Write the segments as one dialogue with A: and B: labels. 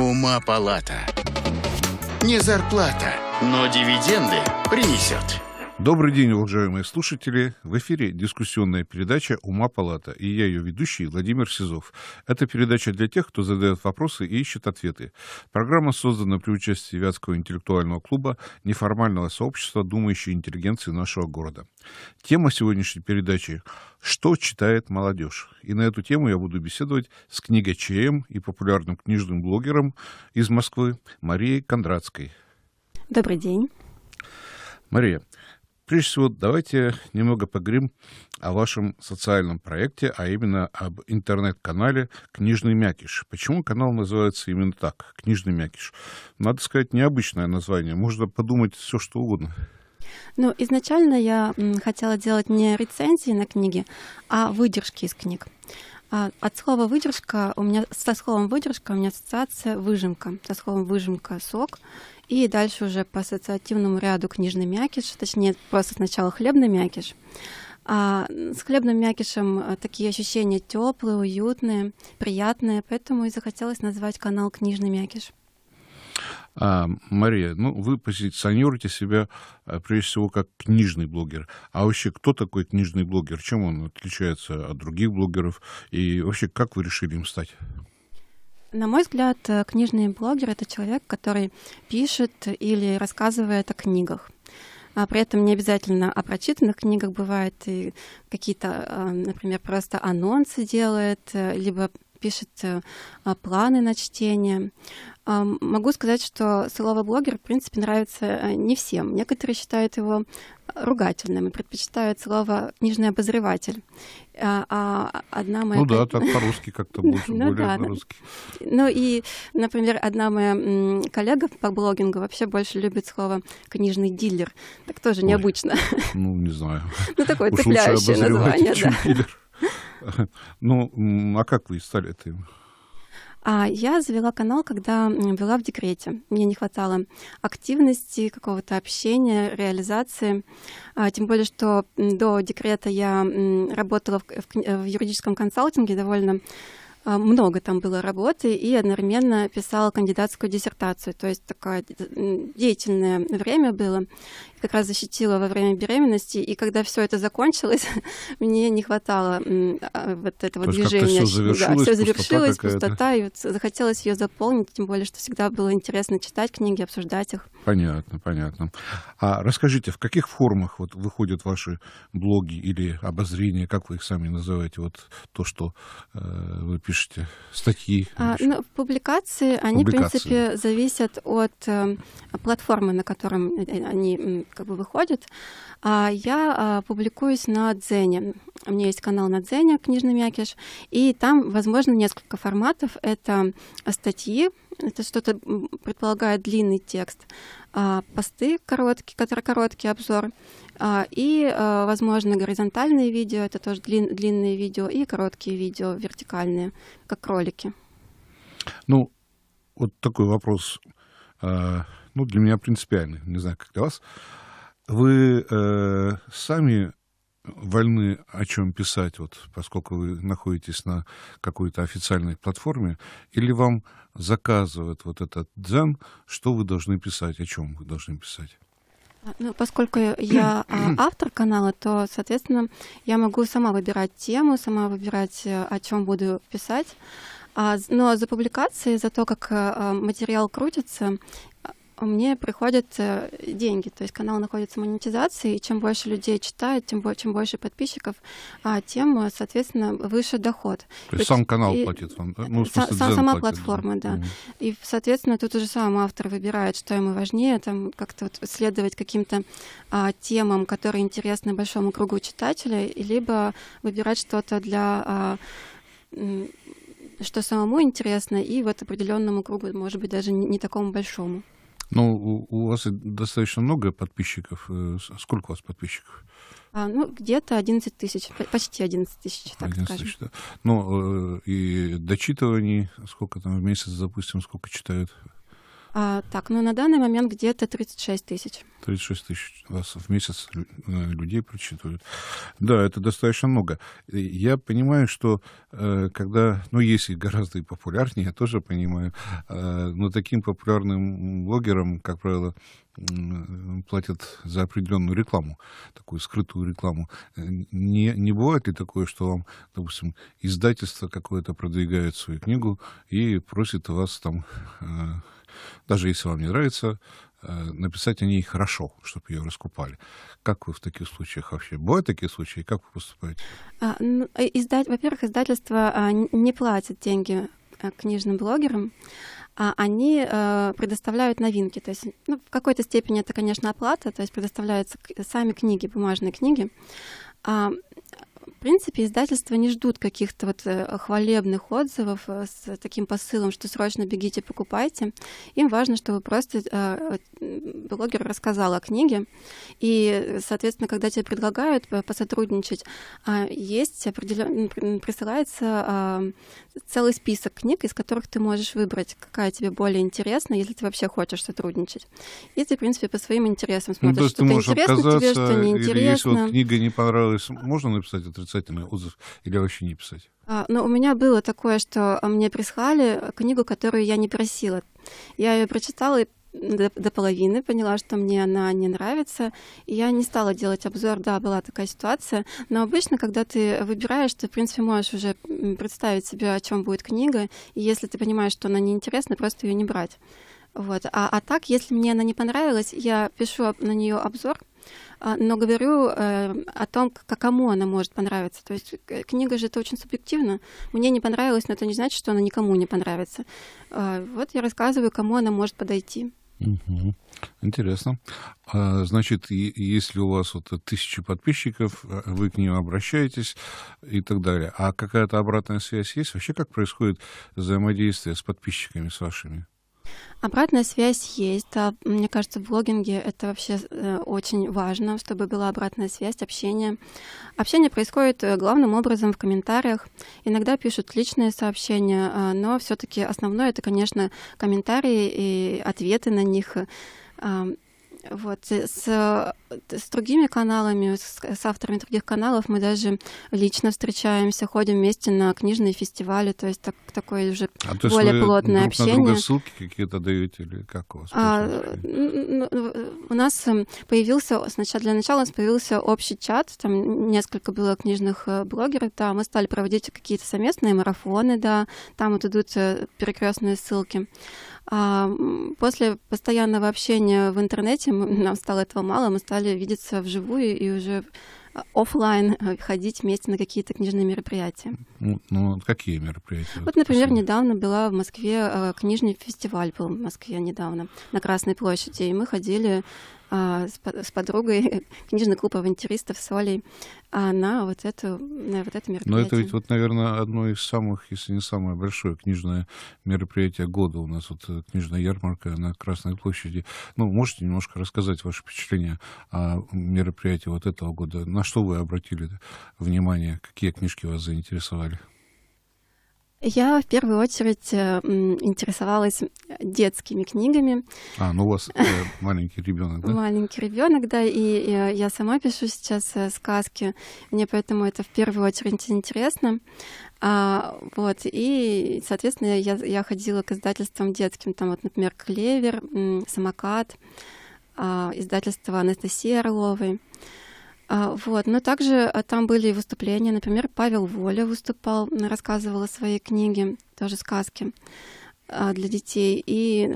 A: Ума палата. Не зарплата, но дивиденды принесет. Добрый день, уважаемые слушатели. В эфире дискуссионная передача «Ума палата» и я ее ведущий Владимир Сизов. Это передача для тех, кто задает вопросы и ищет ответы. Программа создана при участии Вятского интеллектуального клуба неформального сообщества думающей интеллигенции нашего города. Тема сегодняшней передачи «Что читает молодежь?». И на эту тему я буду беседовать с книгочеем и популярным книжным блогером из Москвы Марией Кондратской. Добрый день. Мария, Прежде всего, давайте немного поговорим о вашем социальном проекте, а именно об интернет-канале «Книжный мякиш». Почему канал называется именно так «Книжный мякиш»? Надо сказать, необычное название. Можно подумать все, что угодно.
B: Ну, изначально я хотела делать не рецензии на книги, а выдержки из книг. А, от слова выдержка у меня со словом выдержка у меня ассоциация выжимка. Со словом выжимка сок и дальше уже по ассоциативному ряду книжный мякиш, точнее, просто сначала хлебный мякиш. А с хлебным мякишем э, такие ощущения теплые, уютные, приятные, поэтому и захотелось назвать канал «Книжный мякиш».
A: А, Мария, ну вы позиционируете себя э, прежде всего как книжный блогер. А вообще, кто такой книжный блогер? Чем он отличается от других блогеров? И вообще, как вы решили им стать?
B: На мой взгляд, э, книжный блогер — это человек, который пишет или рассказывает о книгах. А при этом не обязательно о прочитанных книгах бывает и какие-то, э, например, просто анонсы делает, э, либо пишет планы на чтение. Могу сказать, что слово блогер, в принципе, нравится э, не всем. Некоторые считают его э, ругательным и предпочитают слово книжный обозреватель. А, а одна моя... Ну да, так по-русски как-то больше, ну, более да, ну, русский. Ну и, например, одна моя коллега по блогингу вообще больше любит слово книжный дилер. Так тоже Ой, необычно.
A: Ну, не знаю. Ну, такое Уж цепляющее название, да. Ну, а как вы стали это?
B: А я завела канал, когда была в декрете. Мне не хватало активности, какого-то общения, реализации. А, тем более, что до декрета я работала э, в юридическом консалтинге довольно а, много там было работы и одновременно писала кандидатскую диссертацию. То есть такое деятельное время было как раз защитила во время беременности, и когда все это закончилось, мне не хватало а, вот этого движения. Все завершилось, да, все завершилось, пустота, пустота и вот захотелось ее заполнить, тем более, что всегда было интересно читать книги, обсуждать их.
A: Понятно, понятно. А расскажите, в каких формах вот выходят ваши блоги или обозрения, как вы их сами называете, вот то, что э, вы пишете, статьи? А, ну,
B: публикации, они, публикации. в принципе, зависят от э, платформы, на котором э, они как бы выходит, а я а, публикуюсь на Дзене. У меня есть канал на Дзене «Книжный мякиш», и там, возможно, несколько форматов. Это статьи, это что-то предполагает длинный текст, а, посты короткие, которые короткий обзор, а, и, возможно, горизонтальные видео, это тоже длин, длинные видео, и короткие видео, вертикальные, как ролики.
A: Ну, вот такой вопрос ну, для меня принципиальный, не знаю, как для вас. Вы э, сами вольны о чем писать, вот, поскольку вы находитесь на какой-то официальной платформе, или вам заказывают вот этот дзен, что вы должны писать, о чем вы должны писать?
B: А, ну, поскольку я а, автор канала, то, соответственно, я могу сама выбирать тему, сама выбирать, э, о чем буду писать. А Но ну, за публикации, за то, как э, э, материал крутится, мне приходят э, деньги. То есть канал находится в монетизации, и чем больше людей читает, тем чем больше подписчиков, а, тем, э, соответственно, выше доход. То есть и, сам канал и, платит вам, да? Ну, сам, сама платит, платформа, да. да. mm И, соответственно, тут уже сам автор выбирает, что ему важнее, там как-то вот следовать каким-то а, темам, которые интересны большому кругу читателей, либо выбирать что-то для... А, что самому интересно, и вот определенному кругу, может быть, даже не такому большому.
A: Ну, у вас достаточно много подписчиков. Э, а сколько у вас подписчиков?
B: А, ну, где-то 11 тысяч, почти 11 тысяч, так 11 скажем. Тысяч, да.
A: Ну, э, и дочитываний, сколько там в месяц, допустим, сколько читают?
B: А, так, ну на данный момент где-то 36 тысяч.
A: 36 тысяч вас в месяц э, людей прочитывают. Да, это достаточно много. Я понимаю, что э, когда, ну, есть и гораздо и популярнее, я тоже понимаю, э, но таким популярным блогерам, как правило, платят за определенную рекламу, такую скрытую рекламу. Не, не бывает ли такое, что вам, допустим, издательство какое-то продвигает свою книгу и просит вас там даже если вам не нравится, э, написать о ней хорошо, чтобы ее раскупали. Как вы в таких случаях вообще? Бывают такие случаи? Как вы поступаете?
B: А, ну, э, издать, во-первых, издательство а, не платит деньги э, книжным блогерам, а они предоставляют новинки. То есть ну, в какой-то степени это, конечно, оплата, то есть предоставляются сами книги, бумажные книги. А, в принципе, издательства не ждут каких-то вот э, хвалебных отзывов э, с таким посылом, что срочно бегите, покупайте. Им важно, чтобы просто э, блогер рассказал о книге. И, соответственно, когда тебе предлагают посотрудничать, а, есть определен... присылается а, целый список книг, из которых ты можешь выбрать, какая тебе более интересна, если ты вообще хочешь сотрудничать. И ты, в принципе, по своим интересам смотришь, ну, то есть что ты можешь тебе, что неинтересно. Или если вот
A: книга не понравилась, можно написать это отрицательный отзыв или вообще не писать?
B: А, но ну, у меня было такое, что а, мне прислали книгу, которую я не просила. Я ее прочитала и до, до половины поняла, что мне она не нравится, и я не стала делать обзор, да, была такая ситуация, но обычно, когда ты выбираешь, ты, в принципе, можешь уже представить себе, о чем будет книга, и если ты понимаешь, что она неинтересна, просто ее не брать. Вот. А, а так, если мне она не понравилась, я пишу на нее обзор, а, но говорю э, о том, как, кому она может понравиться. То есть э, книга же это очень субъективно. Мне не понравилось, но это не значит, что она никому не понравится. Э, вот я рассказываю, кому она может подойти.
A: Угу. Интересно. А, значит, и, если у вас вот тысячи подписчиков, э, вы к ним обращаетесь и так далее. А какая-то обратная связь есть? Вообще как происходит взаимодействие с
B: подписчиками, с вашими? Обратная связь есть. А, мне кажется, в блогинге это вообще э, очень важно, чтобы была обратная связь, общение. Общение происходит э, главным образом в комментариях. Иногда пишут личные сообщения, а, но все-таки основное это, конечно, комментарии и ответы на них. Э, а, вот. Э, с, э, с другими каналами, с, с авторами других каналов мы даже лично встречаемся, ходим вместе на книжные фестивали, то есть так, такое уже а более вы плотное друг общение. На ссылки
A: какие-то даете или как у вас? А,
B: ну, ну, ну, у нас эм, появился, сначала для начала у нас появился общий чат, там несколько было книжных э, блогеров, да, мы стали проводить какие-то совместные марафоны, да, там вот идут перекрестные ссылки. А, после постоянного общения в интернете нам стало этого мало, мы стали видеться вживую и уже а, офлайн э, ходить вместе на какие-то книжные мероприятия.
A: Ну, ну какие мероприятия? Вот,
B: например, недавно была в Москве э, книжный фестиваль был в Москве недавно на Красной площади, и мы ходили а, с, подругой книжный клуб авантюристов с Олей а на вот это на вот это мероприятие. Но это ведь
A: вот, наверное, одно из самых, если не самое большое книжное мероприятие года у нас вот э, книжная ярмарка на Красной площади. Ну, можете немножко рассказать ваши впечатления о мероприятии вот этого года? На что вы обратили внимание? Какие книжки вас заинтересовали?
B: Я в первую очередь э, интересовалась детскими книгами.
A: А, ну у вас э, маленький ребенок, да?
B: Маленький ребенок, да, и э, я сама пишу сейчас сказки, мне поэтому это в первую очередь интересно. А, вот, и, соответственно, я, я ходила к издательствам детским, там вот, например, «Клевер», «Самокат», а, издательство Анастасии Орловой. А, вот. Но также а, там были выступления. Например, Павел Воля выступал, рассказывал о своей книге, тоже сказки а, для детей. И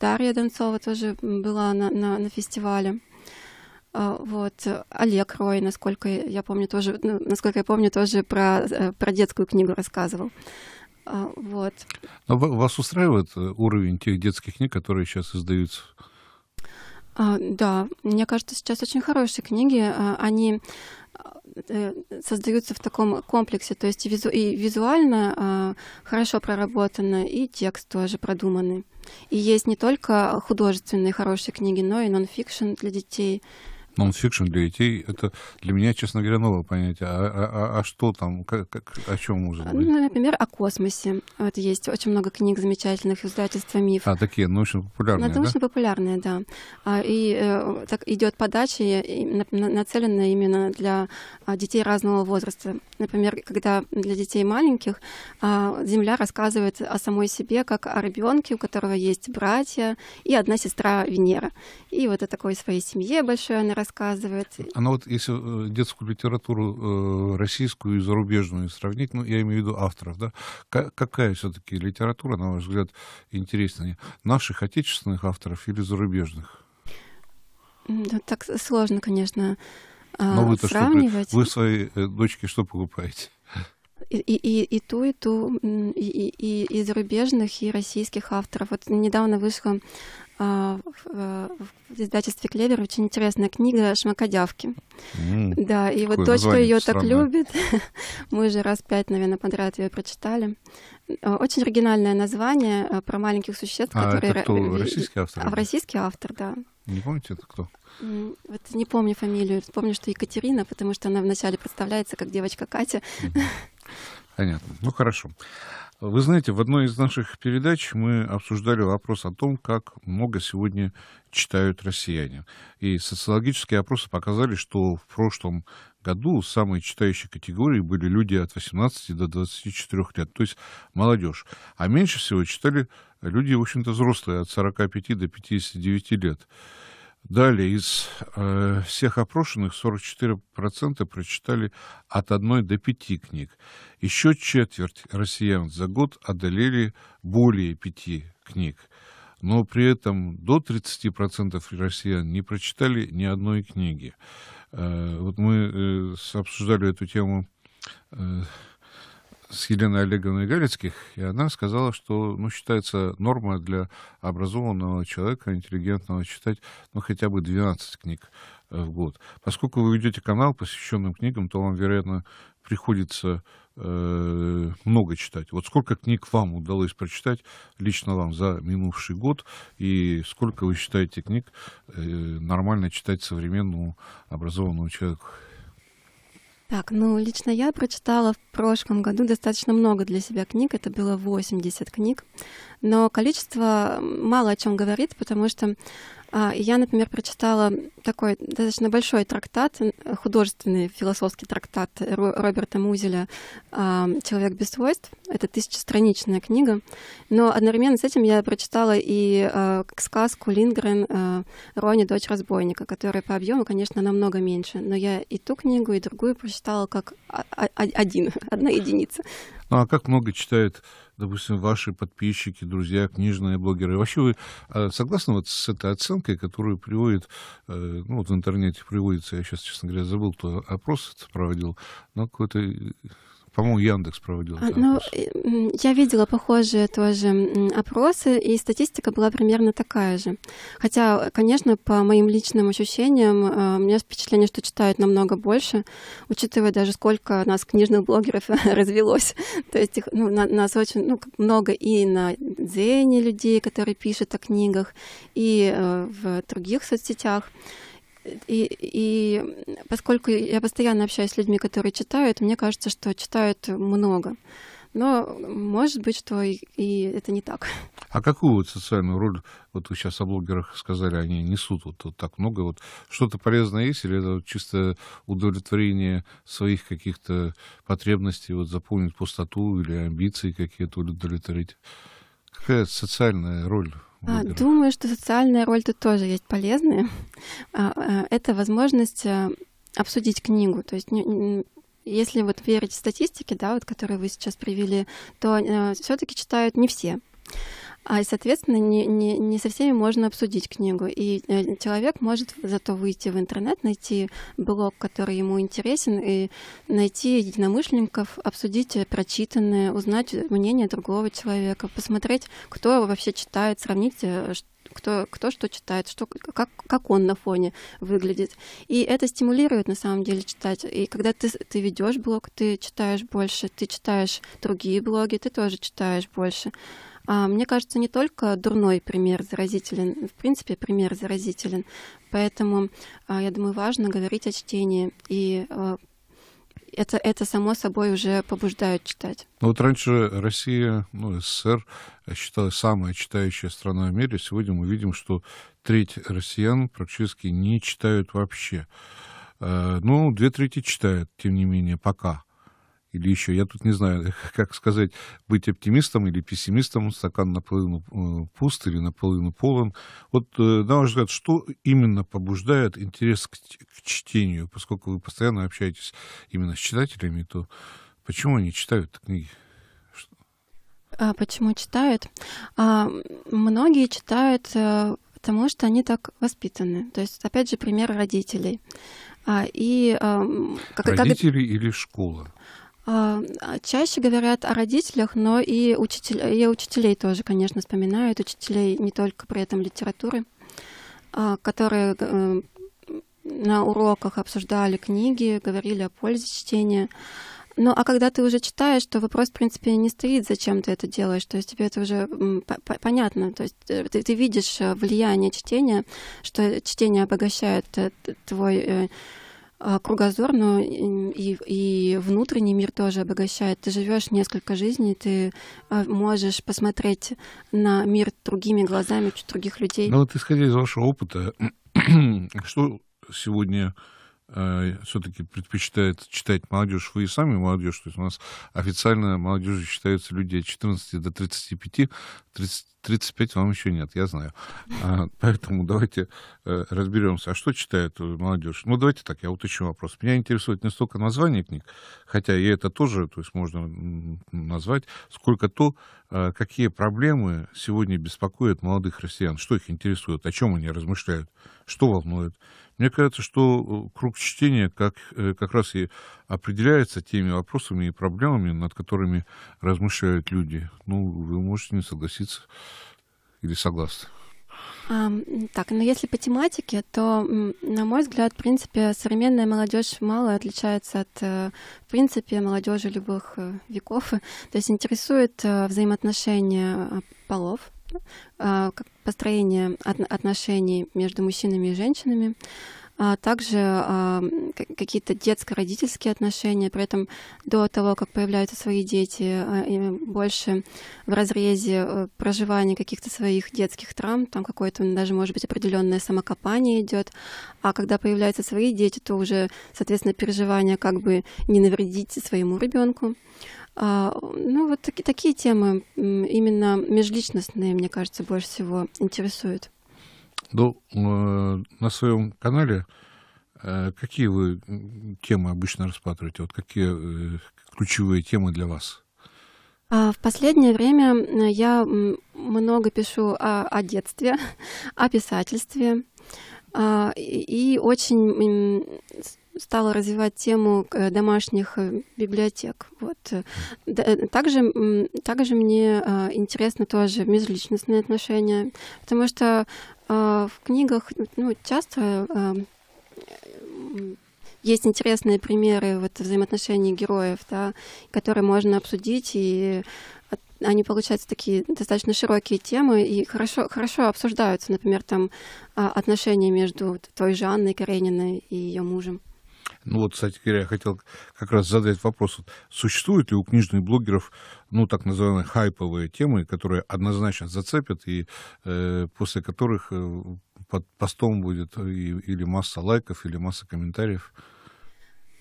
B: Дарья Донцова тоже была на, на, на фестивале. Вот. Олег Рой, насколько я помню, тоже, ну, насколько я помню, тоже про, э, про детскую книгу рассказывал. Вот. А
A: вас устраивает э, уровень тех детских книг, которые сейчас издаются
B: а, да, мне кажется, сейчас очень хорошие книги. А, они э, создаются в таком комплексе, то есть и, визу, и визуально а, хорошо проработано, и текст тоже продуманный. И есть не только художественные хорошие книги, но и нонфикшн для детей
A: нон-фикшн для детей, это для меня, честно говоря, новое понятие. А, а, а, а что там, как, как, о чем может
B: быть? Ну, например, о космосе. Вот есть очень много книг замечательных, издательства «Миф». А, такие научно-популярные, да? Научно-популярные, да. А, и э, так идет подача, нацеленная именно для а, детей разного возраста. Например, когда для детей маленьких Земля рассказывает о самой себе, как о ребенке, у которого есть братья и одна сестра Венера. И вот о такой своей семье большой она рассказывает рассказывает.
A: А ну вот если э, детскую литературу э, российскую и зарубежную сравнить, ну, я имею в виду авторов, да, какая все-таки литература, на ваш взгляд, интереснее? Наших отечественных авторов или зарубежных?
B: Да, так сложно, конечно, а, Но вы сравнивать. Что, вы
A: своей э, дочке что
B: покупаете? И, и, и ту, и ту, и, и, и зарубежных, и российских авторов. Вот недавно вышла а, э, в издательстве «Клевер» очень интересная книга «Шмакодявки». Mm, да, и вот дочка ее так любит. Мы уже раз пять, наверное, подряд ее прочитали. Э, очень оригинальное название э, про маленьких существ, а которые... это кто, российский автор? А, российский автор, да.
A: Не помните, это кто?
B: Вот не помню фамилию. Помню, что Екатерина, потому что она вначале представляется как девочка Катя. mm
A: Понятно. Ну, хорошо. Вы знаете, в одной из наших передач мы обсуждали вопрос о том, как много сегодня читают россияне. И социологические опросы показали, что в прошлом году самые читающие категории были люди от 18 до 24 лет, то есть молодежь. А меньше всего читали люди, в общем-то, взрослые от 45 до 59 лет. Далее, из э, всех опрошенных 44% прочитали от одной до пяти книг. Еще четверть россиян за год одолели более пяти книг. Но при этом до 30% россиян не прочитали ни одной книги. Э, вот мы э, обсуждали эту тему э, с Еленой Олеговной Галицких, и она сказала, что, ну, считается норма для образованного человека, интеллигентного, читать, ну, хотя бы 12 книг э, в год. Поскольку вы ведете канал, посвященным книгам, то вам, вероятно, приходится э, много читать. Вот сколько книг вам удалось прочитать лично вам за минувший год, и сколько вы считаете книг э, нормально читать современному образованному человеку?
B: Так, ну, лично я прочитала в прошлом году достаточно много для себя книг, это было 80 книг, но количество мало о чем говорит, потому что а, я, например, прочитала такой достаточно большой трактат, э, художественный философский трактат Роберта Музеля а, «Человек без свойств». Это тысячестраничная книга. Но одновременно с этим я прочитала и а, сказку Лингрен «Рони, дочь разбойника», которая по объему, конечно, намного меньше. Но я и ту книгу, и другую прочитала как один, одна единица.
A: Ну а как много читают допустим, ваши подписчики, друзья, книжные блогеры. Вообще вы а, согласны вот с этой оценкой, которую приводит, э, ну вот в интернете приводится, я сейчас, честно говоря, забыл, кто опрос проводил, но какой-то по-моему, Яндекс проводил. А,
B: ну, я видела похожие тоже опросы, и статистика была примерно такая же. Хотя, конечно, по моим личным ощущениям, э, у меня впечатление, что читают намного больше, учитывая даже сколько нас книжных блогеров развелось. То есть их, ну, на, нас очень ну, много и на Дзене людей, которые пишут о книгах, и э, в других соцсетях и, и поскольку я постоянно общаюсь с людьми, которые читают, мне кажется, что читают много. Но может быть, что и, и это не так.
A: А какую вот социальную роль, вот вы сейчас о блогерах сказали, они несут вот, вот так много, вот что-то полезное есть, или это вот чисто удовлетворение своих каких-то потребностей, вот заполнить пустоту или амбиции какие-то удовлетворить? Какая социальная роль
B: а, выберут? Думаю, что социальная роль тут тоже есть полезная. А, а, это возможность э, обсудить книгу. То есть если вот верить статистике, да, вот, которую вы сейчас привели, то э, все-таки читают не все. А, и, соответственно, не, не, не со всеми можно обсудить книгу. И э, человек может зато выйти в интернет, найти блог, который ему интересен, и найти единомышленников, обсудить э, прочитанное, узнать мнение другого человека, посмотреть, кто вообще читает, сравнить, э, кто, кто что читает, что, как, как он на фоне выглядит. И это стимулирует на самом деле читать. И когда ты, ты ведешь блог, ты читаешь больше, ты читаешь другие блоги, ты тоже читаешь больше. А, мне кажется, не только дурной пример заразителен, в принципе, пример заразителен. Поэтому, а, я думаю, важно говорить о чтении и а, это, это само собой уже побуждает читать.
A: Ну вот раньше Россия, ну, СССР считалась самой читающей страной в мире. Сегодня мы видим, что треть россиян практически не читают вообще. Ну, две трети читают, тем не менее, пока или еще, я тут не знаю, как сказать, быть оптимистом или пессимистом, стакан наполовину э, пуст или наполовину полон. Вот, э, на ваш взгляд, что именно побуждает интерес к, к чтению, поскольку вы постоянно общаетесь именно с читателями, то почему они читают книги?
B: А почему читают? А, многие читают, а, потому что они так воспитаны. То есть, опять же, пример родителей. А, и, а, как, Родители
A: как... или школа?
B: А, а чаще говорят о родителях, но и, учитель, и учителей тоже, конечно, вспоминают. Учителей не только при этом литературы, а, которые э, на уроках обсуждали книги, говорили о пользе чтения. Ну, а когда ты уже читаешь, то вопрос, в принципе, не стоит, зачем ты это делаешь. То есть тебе это уже понятно. То есть э, ты, ты видишь э, влияние чтения, что чтение обогащает твой а, кругозор, но и, и внутренний мир тоже обогащает. Ты живешь несколько жизней, ты а, можешь посмотреть на мир другими глазами, других людей. Ну вот
A: исходя из вашего опыта, что сегодня э, все-таки предпочитает читать молодежь, вы и сами молодежь, то есть у нас официально молодежью считаются люди от 14 до 35, 30, 35 вам еще нет, я знаю. А, поэтому давайте э, разберемся. А что читает э, молодежь? Ну, давайте так, я уточню вопрос. Меня интересует не столько название книг, хотя и это тоже, то есть можно назвать, сколько то, э, какие проблемы сегодня беспокоят молодых россиян, что их интересует, о чем они размышляют, что волнует. Мне кажется, что круг чтения как, как раз и определяется теми вопросами и проблемами, над которыми размышляют люди. Ну, вы можете не согласиться или согласны.
B: Так, но ну, если по тематике, то, на мой взгляд, в принципе, современная молодежь мало отличается от, э, в принципе, молодежи любых э, веков. То есть интересует э, взаимоотношения полов, построение отношений между мужчинами и женщинами, а также а, какие-то детско-родительские отношения, при этом до того, как появляются свои дети, а, больше в разрезе э, проживания каких-то своих детских травм, там какое-то даже, может быть, определенное самокопание идет, а когда появляются свои дети, то уже, соответственно, переживания как бы не навредить своему ребенку. А, ну, вот таки, такие темы именно межличностные, мне кажется, больше всего интересуют.
A: Ну, э, на своем канале э, какие вы темы обычно рассматриваете? Вот какие э, ключевые темы для вас?
B: А, в последнее время я много пишу о, о детстве, о писательстве. А, и очень стала развивать тему э, домашних э, библиотек. Вот. Э, также, также мне интересно тоже межличностные отношения, потому что в книгах ну, часто есть интересные примеры вот, взаимоотношений героев, да, которые можно обсудить, и они, получаются такие достаточно широкие темы и хорошо, хорошо обсуждаются, например, там а, отношения между той Жанной Карениной и ее мужем.
A: Ну вот, кстати говоря, я хотел как раз задать вопрос, вот, существуют ли у книжных блогеров, ну, так называемые хайповые темы, которые однозначно зацепят, и э, после которых э, под постом будет и, или масса лайков, или масса комментариев?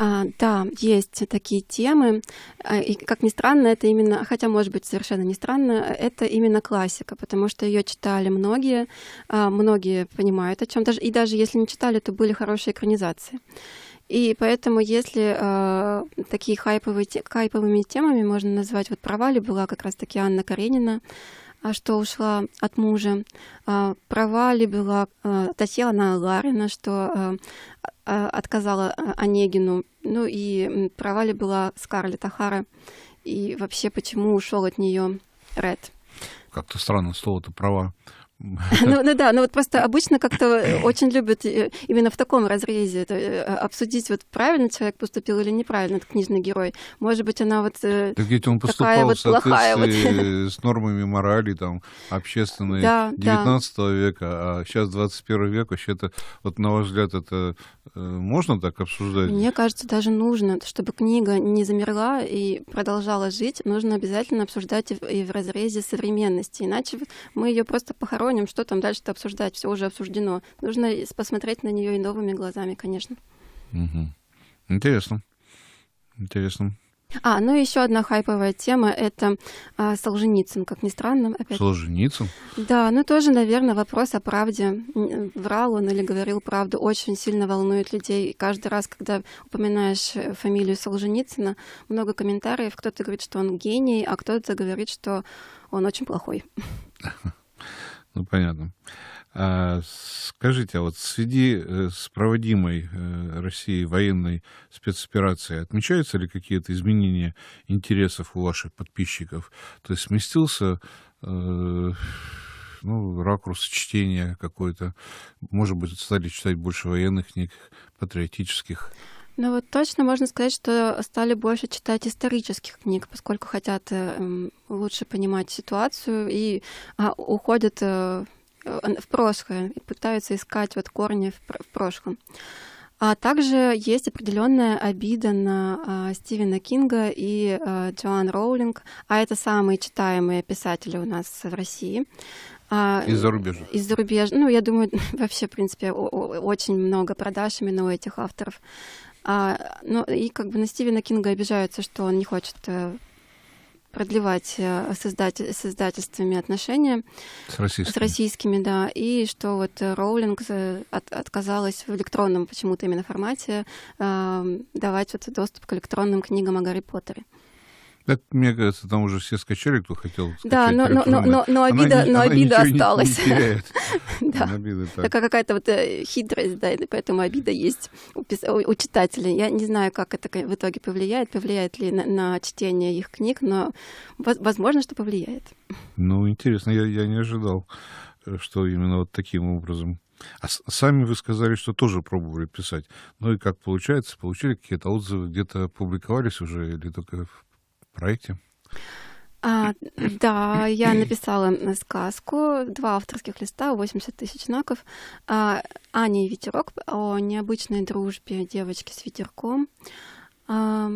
B: А, да, есть такие темы. А, и, как ни странно, это именно, хотя, может быть, совершенно не странно, это именно классика, потому что ее читали многие, а, многие понимают о чем. Даже, и даже если не читали, то были хорошие экранизации. И поэтому, если э, такие хайповые, хайповыми темами можно назвать, вот провали была как раз-таки Анна Каренина, «А что ушла от мужа, э, а, права была э, Татьяна Ларина, что э, отказала Онегину, ну и провали была Скарлетт Ахара, и вообще почему ушел от нее Ред.
A: Как-то странно слово-то права. Ну,
B: ну да, но ну вот просто обычно как-то э, очень любят э, именно в таком разрезе это, э, обсудить, вот правильно человек поступил или неправильно, этот книжный герой. Может быть, она вот так ведь он такая вот плохая. Вот. С
A: нормами морали там общественной да, 19 да. века, а сейчас 21 век, вообще это, вот на ваш взгляд, это можно так обсуждать?
B: Мне кажется, даже нужно, чтобы книга не замерла и продолжала жить, нужно обязательно обсуждать и в, разрезе современности, иначе мы ее просто похороним посторонним, что там дальше-то обсуждать, все уже обсуждено. Нужно посмотреть на нее и новыми глазами, конечно.
A: Угу. Интересно. Интересно.
B: А, ну еще одна хайповая тема — это а, Солженицын, как ни странно. Опять.
A: Солженицын?
B: Да, ну тоже, наверное, вопрос о правде. Врал он или говорил правду очень сильно волнует людей. И каждый раз, когда упоминаешь э, фамилию Солженицына, много комментариев. Кто-то говорит, что он гений, а кто-то говорит, что он очень плохой.
A: Ну, понятно. А скажите, а вот в связи э, с проводимой э, Россией военной спецоперации отмечаются ли какие-то изменения интересов у ваших подписчиков? То есть сместился э, ну, ракурс чтения какой-то? Может быть, стали читать больше военных книг, патриотических?
B: Ну вот точно можно сказать, что стали больше читать исторических книг, поскольку хотят эм, лучше понимать ситуацию и а, уходят э, э, в прошлое и пытаются искать вот корни в прошлом. А также есть определенная обида на а, Стивена Кинга и а, Джоан Роулинг, а это самые читаемые писатели у нас в России. А, из-за рубежа. Из-за рубежа. Ну, я думаю, вообще, в принципе, очень много продаж именно у этих авторов. А, ну и как бы на Стивена Кинга обижаются, что он не хочет э, продлевать э, с, издать, с издательствами отношения с российскими. с российскими, да, и что вот Роулинг э, от, отказалась в электронном почему-то именно формате э, давать вот доступ к электронным книгам о Гарри Поттере.
A: Так, мне кажется, там уже все скачали, кто хотел скачать. Да, но, но, но, но, но обида, она, но она обида осталась. Не, не да. обида, так. Такая
B: какая-то вот э, хитрость, да, и поэтому обида есть у, у читателей. Я не знаю, как это в итоге повлияет, повлияет ли на, на чтение их книг, но возможно, что повлияет.
A: Ну, интересно, я, я не ожидал, э, что именно вот таким образом. А сами вы сказали, что тоже пробовали писать. Ну и как получается, получили какие-то отзывы, где-то публиковались уже или только проекте?
B: А, да, я написала сказку, два авторских листа, 80 тысяч знаков. А, Аня и ветерок о необычной дружбе девочки с ветерком. А,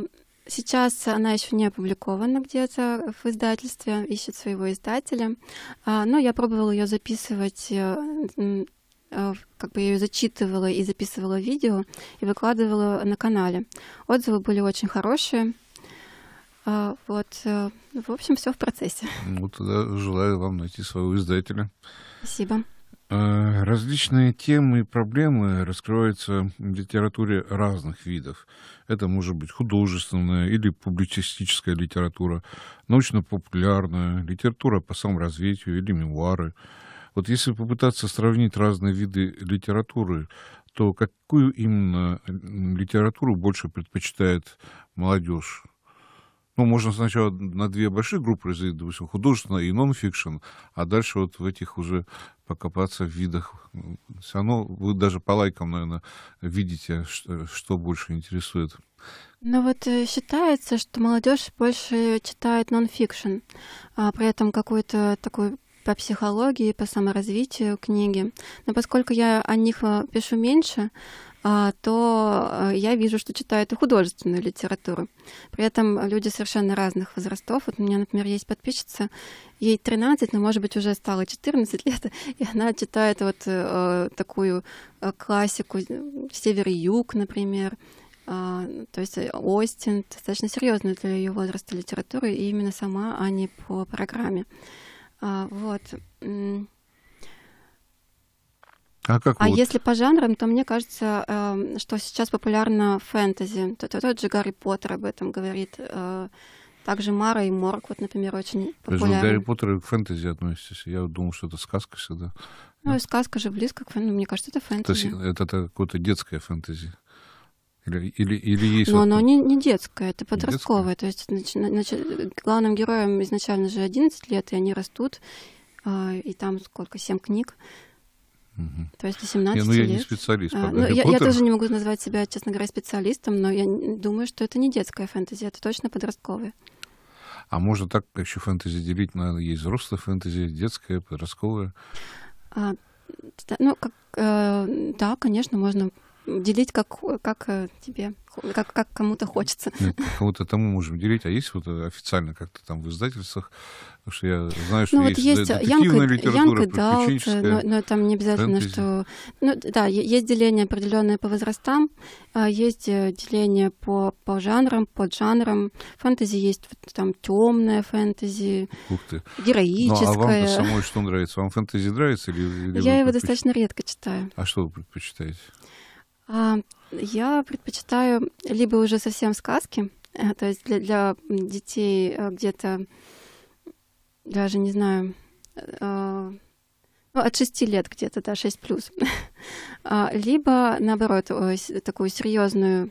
B: сейчас она еще не опубликована где-то в издательстве, ищет своего издателя. А, но я пробовала ее записывать э, э, как бы я ее зачитывала и записывала видео и выкладывала на канале. Отзывы были очень хорошие. А, вот, э, в общем, все в процессе.
A: Ну, тогда желаю вам найти своего издателя. Спасибо. Э, различные темы и проблемы раскрываются в литературе разных видов. Это может быть художественная или публицистическая литература, научно-популярная, литература по саморазвитию или мемуары. Вот если попытаться сравнить разные виды литературы, то какую именно литературу больше предпочитает молодежь? ну, можно сначала на две большие группы разделить, допустим, художественное и нон-фикшн, а дальше вот в этих уже покопаться в видах. Все равно вы даже по лайкам, наверное, видите, что, что больше интересует.
B: Ну вот э, считается, что молодежь больше читает нон-фикшн, а при этом какой то такой по психологии, по саморазвитию книги. Но поскольку я о них э, пишу меньше, а, то а, я вижу, что читают и художественную литературу. При этом люди совершенно разных возрастов. Вот у меня, например, есть подписчица, ей 13, но, может быть, уже стало 14 лет, и она читает вот э, такую э, классику э, «Север и юг», например, а, то есть Остин достаточно серьезная для ее возраста литература, и именно сама, а не по программе. Вот.
A: А, как а вот? если
B: по жанрам, то мне кажется, эм, что сейчас популярно фэнтези. Тот, тот же Гарри Поттер об этом говорит. Э, также Мара и Морг, вот, например, очень популярны. Гарри
A: Поттер и к фэнтези относится, Я думал, что это сказка всегда.
B: Ну, и сказка же близко к фэнтези. Ну, мне кажется, это фэнтези.
A: это, это какое-то детское фэнтези. Или, или, или есть... Но вот... оно
B: не, не детское, это подростковое. Детское? То есть значит, главным героем изначально же 11 лет, и они растут. Э, и там сколько? семь книг. Угу. То есть до 17 не, ну, я лет. Я не специалист. А, ну, я, я тоже не могу назвать себя, честно говоря, специалистом, но я думаю, что это не детская фэнтези, это точно подростковая.
A: А можно так еще фэнтези делить на ну, есть взрослые фэнтези, детское, подростковое?
B: А, ну, как, э, да, конечно, можно делить как, как э, тебе, как, как кому-то хочется. Нет, ну,
A: кому-то тому можем делить, а есть вот э, официально как-то там в издательствах, потому что я знаю, что ну, есть, вот есть э, детективная Янка, литература, Янка, но, но там не обязательно, фэнтези.
B: что... Ну, да, есть деление определенное по возрастам, а есть деление по, по жанрам, по жанрам. Фэнтези есть вот, там темное фэнтези, Ух ты. героическая. Ну, а вам-то самой
A: что нравится? Вам фэнтези нравится? Или, или я его предпоч... достаточно редко читаю. А что вы предпочитаете?
B: А, я предпочитаю либо уже совсем сказки, э, то есть для, для детей э, где-то даже не знаю, э, ну, от 6 лет где-то, да, 6 плюс. А, либо, наоборот, такую серьезную,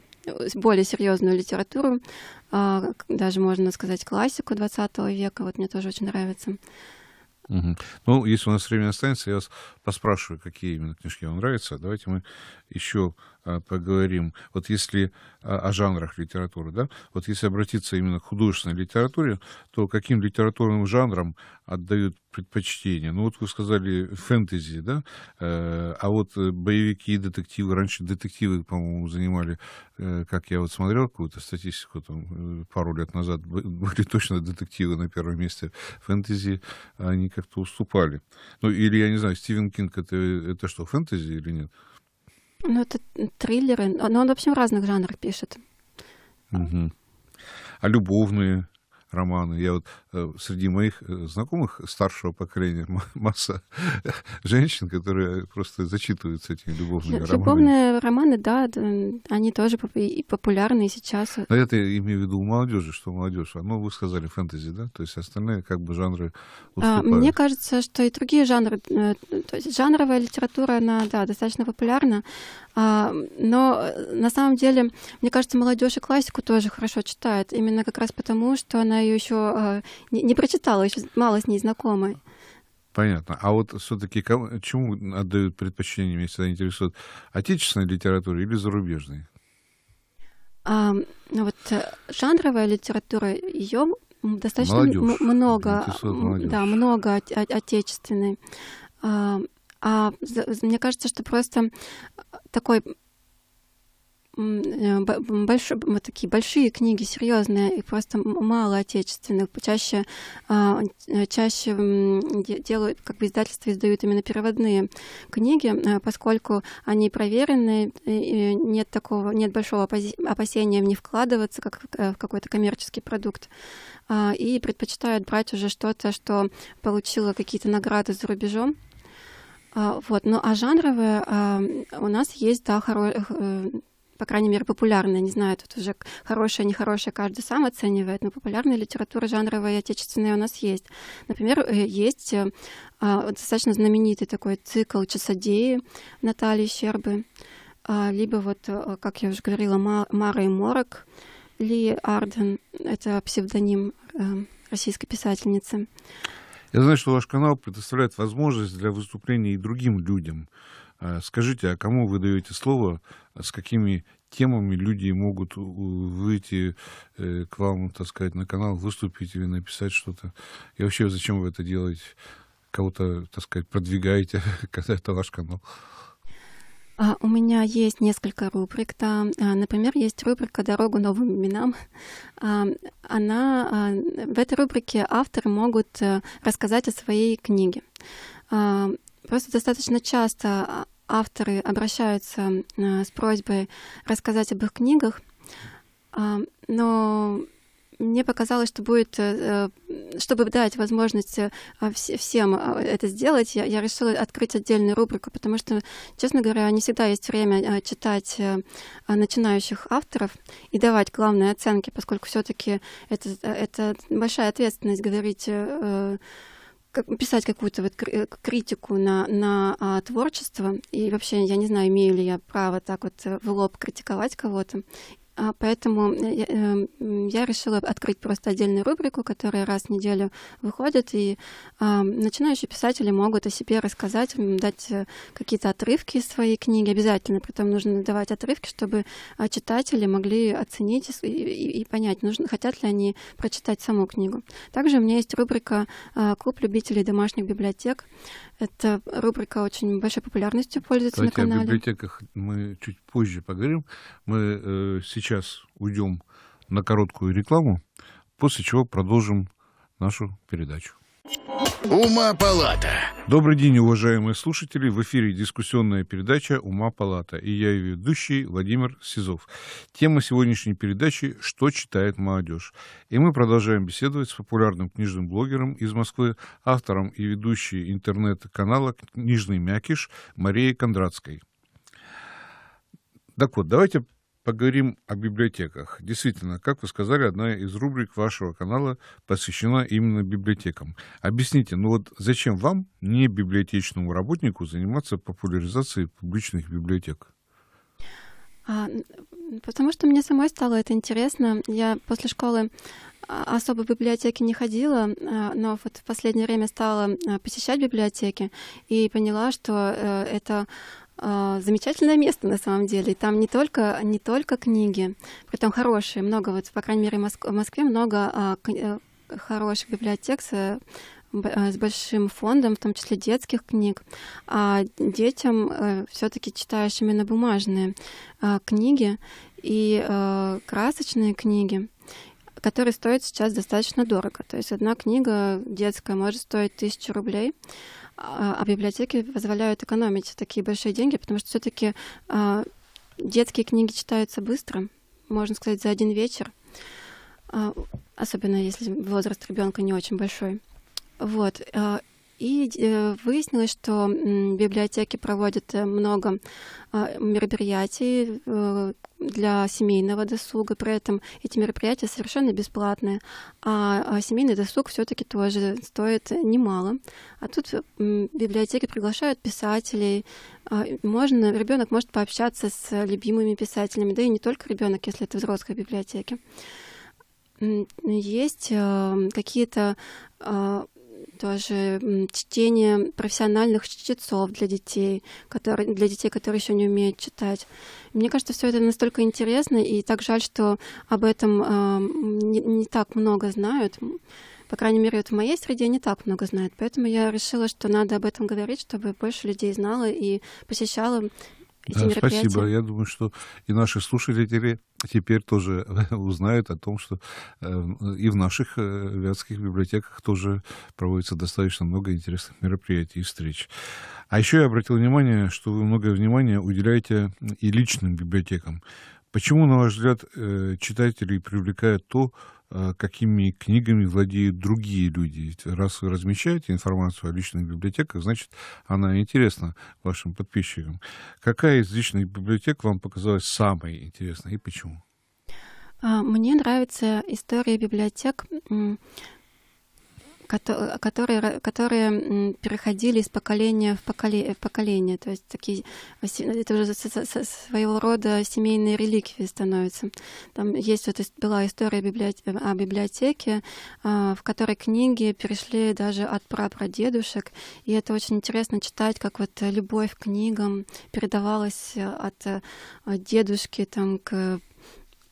B: более серьезную литературу, а, даже можно сказать классику 20 века, вот мне тоже очень нравится.
A: Угу. Ну, если у нас время останется, я вас поспрашиваю, какие именно книжки вам нравятся. А давайте мы еще а, поговорим. Вот если а, о жанрах литературы, да, вот если обратиться именно к художественной литературе, то каким литературным жанрам отдают предпочтение? Ну вот вы сказали фэнтези, да, э, а вот боевики, и детективы, раньше детективы, по-моему, занимали, э, как я вот смотрел какую-то статистику там э, пару лет назад, были точно детективы на первом месте, фэнтези они как-то уступали. Ну или, я не знаю, Стивен Кинг, это, это что, фэнтези или нет?
B: Ну, это триллеры. Но он, в общем, разных жанрах пишет.
A: Угу. А любовные? романы. Я вот э, среди моих э, знакомых старшего поколения масса женщин, которые просто зачитываются этими любовными романами.
B: Любовные романы, да, они тоже и популярны сейчас.
A: Но это я имею в виду у молодежи, что молодежь. Ну, вы сказали фэнтези, да? То есть остальные как бы жанры а, уступают. Мне
B: кажется, что и другие жанры, э, то есть жанровая литература, она, да, достаточно популярна. А, но э, на самом деле, мне кажется, молодежь и классику тоже хорошо читает, именно как раз потому, что она ее еще а, не, прочитала, еще мало с ней знакома.
A: Понятно. А вот все-таки чему отдают предпочтение, меня всегда интересует, отечественной литературе или зарубежной?
B: А, ну вот э, жанровая литература, ее достаточно молодежь. много, да, много от, от, отечественной. А, а мне кажется, что просто э, такой э, большие, вот такие большие книги, серьезные, и просто мало отечественных. Чаще, а, э, чаще делают, как бы издательства издают именно переводные книги, поскольку они проверены, и нет такого, нет большого опасения в не вкладываться, как в какой-то коммерческий продукт. А, и предпочитают брать уже что-то, что получило какие-то награды за рубежом. А, вот. Ну а жанровые а, у нас есть, да, хорошие э, по крайней мере, популярные, не знаю, тут уже хорошая, нехорошая каждый сам оценивает, но популярная литература жанровая и отечественная у нас есть. Например, э, есть э, а, достаточно знаменитый такой цикл «Часодеи» Натальи Щербы, либо вот, как я уже говорила, Мара и Морок Ли Арден, это псевдоним российской писательницы.
A: Я знаю, что ваш канал предоставляет возможность для выступления и другим людям. А, скажите, а кому вы даете слово, а с какими темами люди могут выйти э, к вам, так сказать, на канал, выступить или написать что-то? И вообще, зачем вы это делаете? Кого-то, так сказать, продвигаете, когда это ваш канал?
B: А, у меня есть несколько рубрик. Да. Например, есть рубрика «Дорогу новым именам». А, она, а, в этой рубрике авторы могут э, рассказать о своей книге. Просто достаточно часто авторы обращаются э, с просьбой рассказать об их книгах, но мне показалось, что будет, э, э, чтобы дать возможность э, а, всем а, это сделать, я решила открыть отдельную рубрику, потому что, честно говоря, не всегда есть время читать а, начинающих авторов и давать главные оценки, поскольку все-таки это, это большая ответственность говорить писать какую-то вот критику на, на а, творчество. И вообще, я не знаю, имею ли я право так вот в лоб критиковать кого-то. А, поэтому э, эм, я решила открыть просто отдельную рубрику, которая раз в неделю выходит, и а, начинающие писатели могут о себе рассказать, дать э, какие-то отрывки из своей книги. Обязательно, при этом нужно давать отрывки, чтобы а, читатели могли оценить и, и понять, нужно, хотят ли они прочитать саму книгу. Также у меня есть рубрика «Клуб любителей домашних библиотек». Эта рубрика очень большой популярностью пользуется Кстати, на канале. о
A: библиотеках мы чуть позже поговорим. Мы э, сейчас уйдем на короткую рекламу, после чего продолжим нашу передачу. Ума палата. Добрый день, уважаемые слушатели. В эфире дискуссионная передача «Ума палата». И я ее ведущий Владимир Сизов. Тема сегодняшней передачи «Что читает молодежь?». И мы продолжаем беседовать с популярным книжным блогером из Москвы, автором и ведущей интернет-канала «Книжный мякиш» Марией Кондратской. Так вот, давайте поговорим о библиотеках. Действительно, как вы сказали, одна из рубрик вашего канала посвящена именно библиотекам. Объясните, ну вот зачем вам, не библиотечному работнику, заниматься популяризацией публичных библиотек?
B: А, потому что мне самой стало это интересно. Я после школы а, особо в библиотеки не ходила, а, но вот в последнее время стала а, посещать библиотеки и поняла, что э, это а, замечательное место на самом деле. И там не только, не только книги, притом хорошие, много, вот, по крайней мере, в Москве много а, э, хороших библиотек с, э, э, с большим фондом, в том числе детских книг. А детям все-таки читаешь именно бумажные а, книги и красочные книги которые стоят сейчас достаточно дорого. То есть одна книга детская может стоить тысячу рублей, а, а библиотеки позволяют экономить такие большие деньги, потому что все-таки а, детские книги читаются быстро, можно сказать, за один вечер, а, особенно если возраст ребенка не очень большой. Вот. И э, выяснилось, что библиотеки проводят э, много а, мероприятий э, для семейного досуга. При этом эти мероприятия совершенно бесплатные, а, а семейный досуг все-таки тоже стоит немало. А тут библиотеки приглашают писателей. А, можно, ребенок может пообщаться с любимыми писателями, да и не только ребенок, если это взрослая библиотека. Есть какие-то тоже чтение профессиональных чтецов для детей, которые, для детей, которые еще не умеют читать. Мне кажется, все это настолько интересно, и так жаль, что об этом э, не, не так много знают. По крайней мере, вот в моей среде не так много знают. Поэтому я решила, что надо об этом говорить, чтобы больше людей знало и посещало эти э, мероприятия. Спасибо.
A: Я думаю, что и наши слушатели теперь тоже узнают о том, что э, и в наших э, вятских библиотеках тоже проводится достаточно много интересных мероприятий и встреч. А еще я обратил внимание, что вы многое внимание уделяете и личным библиотекам. Почему, на ваш взгляд, читателей привлекает то, Э, какими книгами владеют другие люди. Раз вы размещаете информацию о личных библиотеках, значит, она интересна вашим подписчикам. Какая из личных библиотек вам показалась самой интересной и почему?
B: А, мне нравятся истории библиотек, которые, которые переходили из поколения в поколение, в поколение. То есть такие, это уже своего рода семейные реликвии становятся. Там есть вот была история библиотеки, о библиотеке, а, в которой книги перешли даже от прапрадедушек. И это очень интересно читать, как вот любовь к книгам передавалась от э, дедушки там, к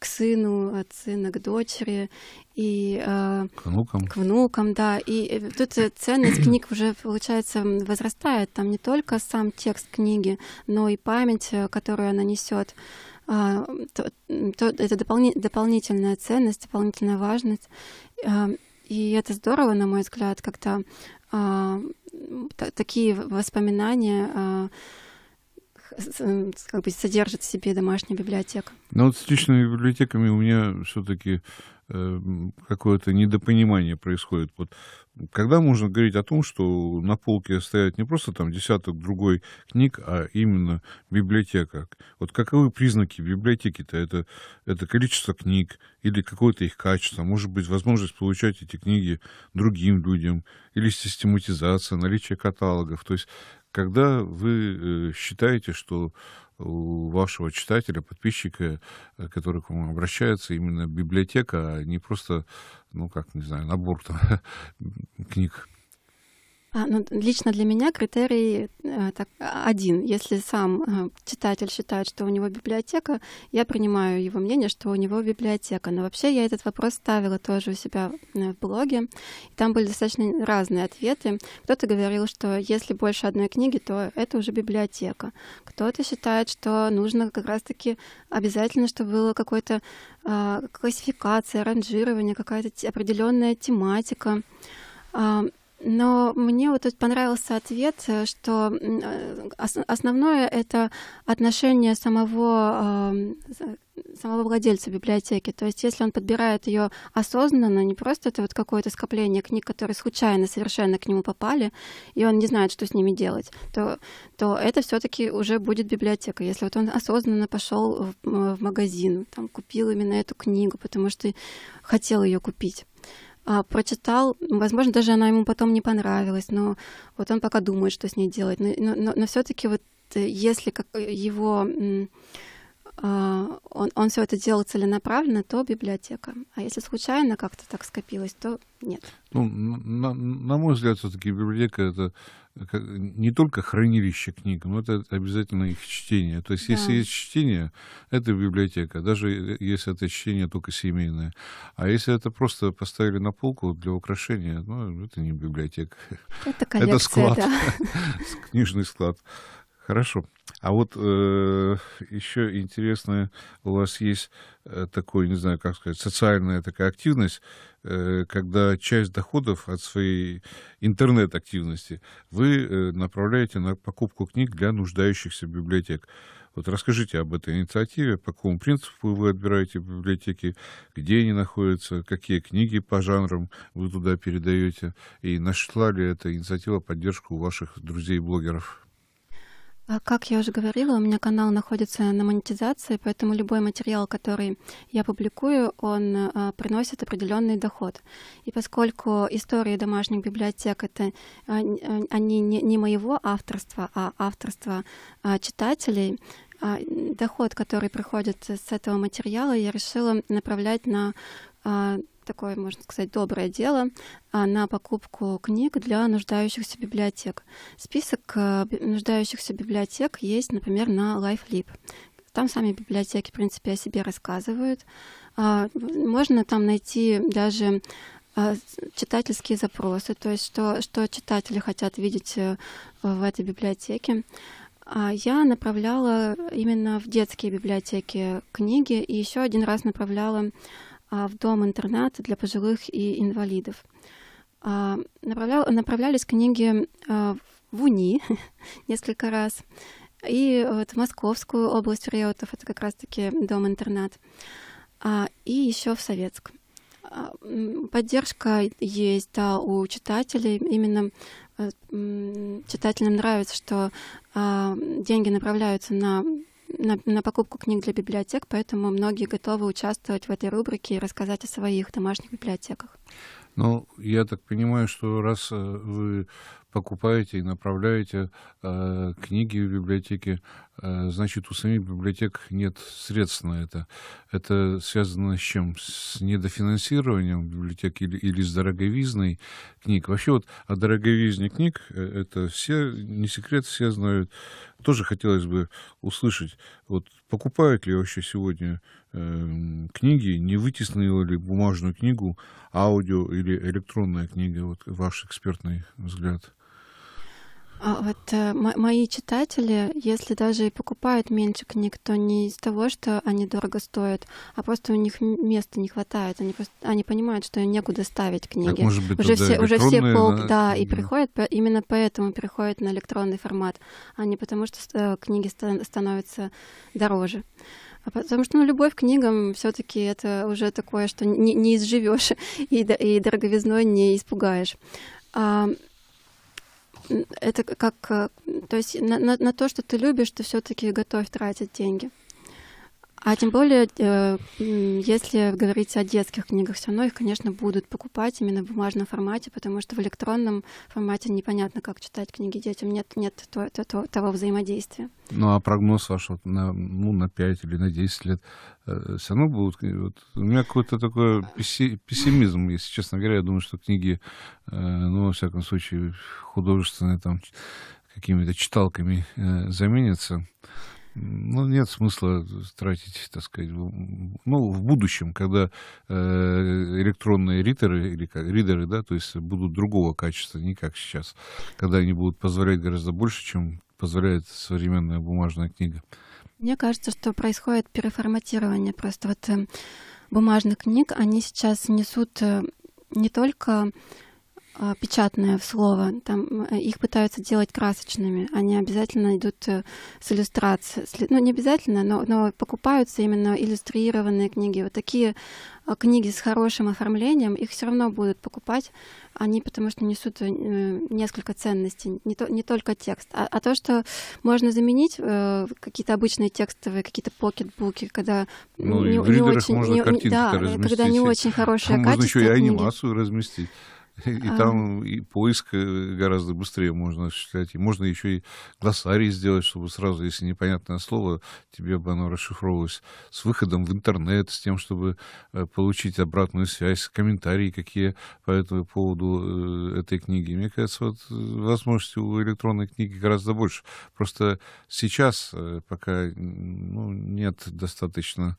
B: к сыну, от сына к дочери и э, к внукам. К внукам, да. И э, тут э, ценность книг уже, получается, возрастает. Там не только сам текст книги, но и память, э, которую она несет. Э, а, то, то, это дополни, дополнительная ценность, дополнительная важность. Э, и это здорово, на мой взгляд, когда э, такие воспоминания а, как бы содержит в себе домашняя библиотека?
A: Ну вот с личными библиотеками у меня все-таки э, какое-то недопонимание происходит. Вот когда можно говорить о том, что на полке стоят не просто там десяток другой книг, а именно библиотека? Вот каковы признаки библиотеки-то? Это, это количество книг или какое-то их качество? Может быть, возможность получать эти книги другим людям? Или систематизация, наличие каталогов? То есть когда вы э, считаете, что у вашего читателя, подписчика, э, который к вам обращается, именно библиотека, а не просто, ну, как, не знаю, набор там, книг?
B: А, ну, лично для меня критерий э, так, один. Если сам э, читатель считает, что у него библиотека, я принимаю его мнение, что у него библиотека. Но вообще я этот вопрос ставила тоже у себя э, в блоге. И там были достаточно разные ответы. Кто-то говорил, что если больше одной книги, то это уже библиотека. Кто-то считает, что нужно как раз-таки обязательно, чтобы было какое-то э, классификация, ранжирование, какая-то определенная тематика. Uh, но мне вот тут понравился ответ, э, что э, основное это отношение самого эм, самого владельца библиотеки. То есть, если он подбирает ее осознанно, не просто это вот какое-то скопление книг, которые случайно совершенно к нему попали, и он не знает, что с ними делать, то, то это все-таки уже будет библиотека. Если вот он осознанно пошел в, э, в магазин, там купил именно эту книгу, потому что хотел ее купить а, прочитал, возможно, даже она ему потом не понравилась, но вот он пока думает, что с ней делать. Но, но, но все-таки вот э, если как э, его а, он, он все это делал целенаправленно, то библиотека. А если случайно как-то так скопилось, то нет.
A: Ну, на, на мой взгляд, все-таки библиотека это не только хранилище книг, но это обязательно их чтение. То есть, да. если есть чтение, это библиотека, даже если это чтение только семейное. А если это просто поставили на полку для украшения, ну, это не библиотека. Это коллекция, это склад, да. книжный склад. Хорошо. А вот э, еще интересно, у вас есть э, такое, не знаю, как сказать, социальная такая активность, э, когда часть доходов от своей интернет-активности вы э, направляете на покупку книг для нуждающихся библиотек. Вот расскажите об этой инициативе, по какому принципу вы отбираете библиотеки, где они находятся, какие книги по жанрам вы туда передаете, и нашла ли эта инициатива поддержку у ваших друзей-блогеров?
B: А как я уже говорила, у меня канал находится на монетизации, поэтому любой материал, который я публикую, он а, приносит определенный доход. И поскольку истории домашних библиотек это а, а, они не, не моего авторства, а авторства а, читателей, а, доход, который приходит с этого материала, я решила направлять на такое, можно сказать, доброе дело а, на покупку книг для нуждающихся библиотек. Список э, нуждающихся библиотек есть, например, на LifeLib. Там сами библиотеки, в принципе, о себе рассказывают. А, можно там найти даже а, читательские запросы, то есть что, что читатели хотят видеть э, в этой библиотеке. Я направляла именно в детские библиотеки книги и еще один раз направляла а, в дом-интернат для пожилых и инвалидов. А, направлял, направлялись книги а, в УНИ несколько раз и вот в Московскую область Реутов, это как раз-таки дом-интернат, и еще в Советск. Поддержка есть да, у читателей. Именно э, читателям нравится, что деньги направляются на на, на покупку книг для библиотек, поэтому многие готовы участвовать в этой рубрике и рассказать о своих домашних библиотеках.
A: Ну, я так понимаю, что раз э, вы покупаете и направляете э, книги в библиотеке Э, значит, у самих библиотек нет средств на это. Это связано с чем? С недофинансированием библиотек или, или с дороговизной книг? Вообще вот о дороговизне книг, э, это все, не секрет, все знают. Тоже хотелось бы услышать, вот покупают ли вообще сегодня э, книги, не вытеснили ли бумажную книгу аудио или электронная книга, вот ваш экспертный взгляд? —
B: а вот э, мои читатели, если даже и покупают меньше книг, то не из того, что они дорого стоят, а просто у них места не хватает. Они просто, они понимают, что им некуда ставить книги. Так, может быть, уже все, уже все полки, да, да, и да. приходят именно поэтому приходят на электронный формат, а не потому, что э, книги становятся дороже. А потому что ну, любовь к книгам все-таки это уже такое, что не, не изживешь и, и дороговизной не испугаешь. А, это как, э, то есть на, на, на то, что ты любишь, ты все-таки готов тратить деньги. А тем более, э, если говорить о детских книгах, все равно их, конечно, будут покупать именно в бумажном формате, потому что в электронном формате непонятно, как читать книги детям, нет, нет то, то, то, того взаимодействия.
A: Ну а прогноз ваш вот на, ну, на 5 или на 10 лет э, все равно будут... Вот, у меня какой-то такой пессимизм, если честно говоря. Я думаю, что книги, э, ну, во всяком случае, художественные там какими-то читалками заменятся ну, нет смысла тратить, так сказать, ну, в будущем, когда э, электронные ридеры, или ридеры, да, то есть будут другого качества, не как сейчас, когда они будут позволять гораздо больше, чем позволяет современная бумажная книга.
B: Мне кажется, что происходит переформатирование просто вот э, бумажных книг. Они сейчас несут э, не только а, печатное в слово. Там э, их пытаются делать красочными. Они обязательно идут э, с иллюстрацией. Ну, не обязательно, но, но покупаются именно иллюстрированные книги. Вот такие а, книги с хорошим оформлением, их все равно будут покупать. Они потому что несут э, несколько ценностей, не, то, не только текст. А, а то, что можно заменить какие-то обычные текстовые, какие-то покетбуки, когда ну, не, в не очень, можно не, да, когда не очень хорошее Там качество. Можно еще и анимацию
A: книги. разместить. И, и а. там и поиск э, гораздо быстрее можно осуществлять. И можно еще и глоссарий сделать, чтобы сразу, если непонятное слово, тебе бы оно расшифровывалось с выходом в интернет, с тем, чтобы э, получить обратную связь, комментарии, какие по этому поводу э, этой книги. Мне кажется, вот возможности у электронной книги гораздо больше. Просто сейчас пока ну, нет достаточно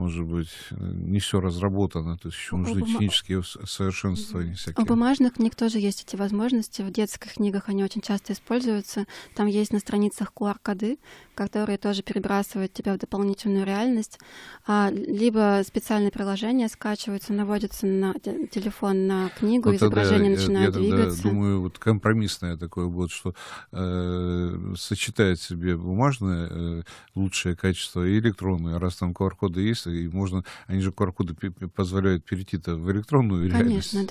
A: может быть, не все разработано, то есть еще нужны технические совершенствования а всякие. У
B: бумажных книг тоже есть эти возможности. В детских книгах они очень часто используются. Там есть на страницах QR-коды, которые тоже перебрасывают тебя в дополнительную реальность. А, либо специальные приложения скачиваются, наводятся на телефон на книгу, вот изображение я, начинает я, тогда двигаться.
A: Думаю, вот компромиссное такое будет, что э, сочетает себе бумажное э, лучшее качество и электронное, раз там QR-коды есть, и можно, они же QR-коды позволяют перейти-то в электронную реальность.
B: Конечно,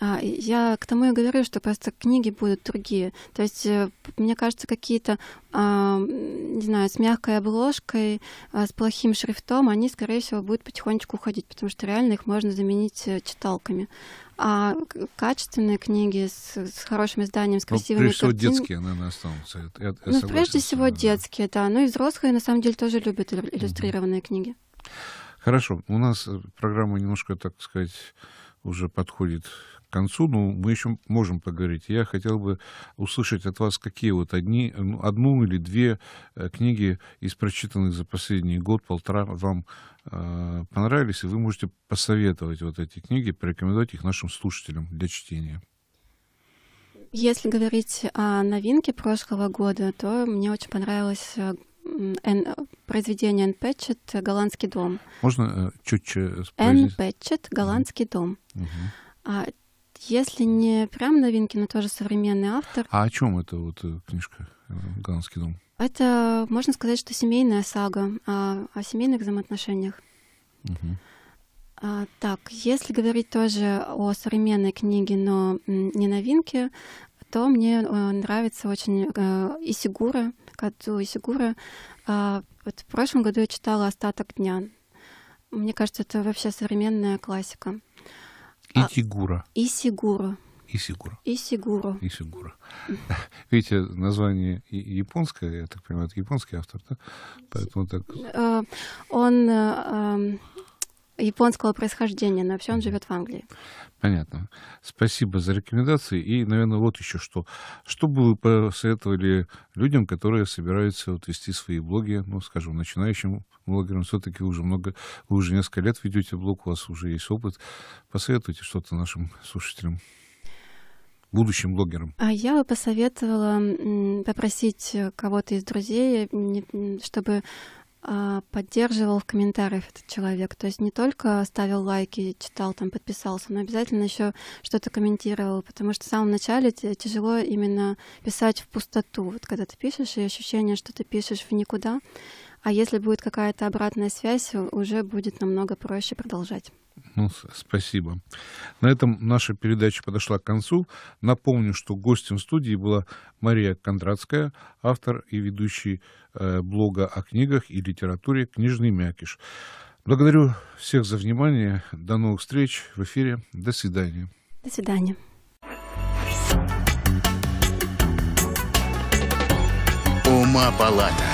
B: да. А, я к тому и говорю, что просто книги будут другие. То есть, э, мне кажется, какие-то, а, не знаю, с мягкой обложкой, а, с плохим шрифтом, они, скорее всего, будут потихонечку уходить, потому что реально их можно заменить э, читалками. А качественные книги с, с хорошим изданием, с ну, красивыми ну, прежде картин... всего детские, наверное,
A: останутся. Я, я ну, прежде
B: всего да. Э, детские, да. Ну и взрослые, на самом деле, тоже любят иллюстрированные угу. книги.
A: Хорошо, у нас э, программа немножко, так сказать, уже подходит к концу, но ну, мы еще можем поговорить. Я хотел бы услышать от вас, какие вот одни, одну или две э, книги из прочитанных за последний год-полтора вам э, понравились, и вы можете посоветовать вот эти книги, порекомендовать их нашим слушателям для чтения.
B: Если говорить о новинке прошлого года, то мне очень понравилась э, произведение Энн Пэтчет «Голландский дом».
A: Можно э, чуть... Энн
B: Пэтчет «Голландский дом». А, если не прям новинки, но тоже современный автор.
A: А о чем эта вот э, книжка э, «Голландский дом»?
B: Это, можно сказать, что семейная сага о, о семейных взаимоотношениях. Угу. А, так, если говорить тоже о современной книге, но не новинке, то мне нравится очень э, Сигура. Кадзу Исигура. Вот в прошлом году я читала «Остаток дня». Мне кажется, это вообще современная классика. и А, и сигура и сигура
A: Видите, название японское, я так понимаю, это японский автор, да? Поэтому так...
B: А, он а, японского происхождения, но все он живет в Англии.
A: Понятно. Спасибо за рекомендации. И, наверное, вот еще что. Что бы вы посоветовали людям, которые собираются вот вести свои блоги, ну, скажем, начинающим блогерам, все-таки уже много, вы уже несколько лет ведете блог, у вас уже есть опыт. Посоветуйте что-то нашим слушателям будущим блогерам.
B: А я бы посоветовала попросить кого-то из друзей, чтобы а, поддерживал в комментариях этот человек. То есть не только ставил лайки, читал, там, подписался, но обязательно еще что-то комментировал, потому что в самом начале тяжело именно писать в пустоту. Вот когда ты пишешь, и ощущение, что ты пишешь в никуда. А если будет какая-то обратная связь, уже будет намного проще продолжать.
A: Ну, спасибо. На этом наша передача подошла к концу. Напомню, что гостем студии была Мария Кондратская, автор и ведущий э, блога о книгах и литературе «Книжный мякиш». Благодарю всех за внимание. До новых встреч в эфире. До свидания. До свидания. Ума палата.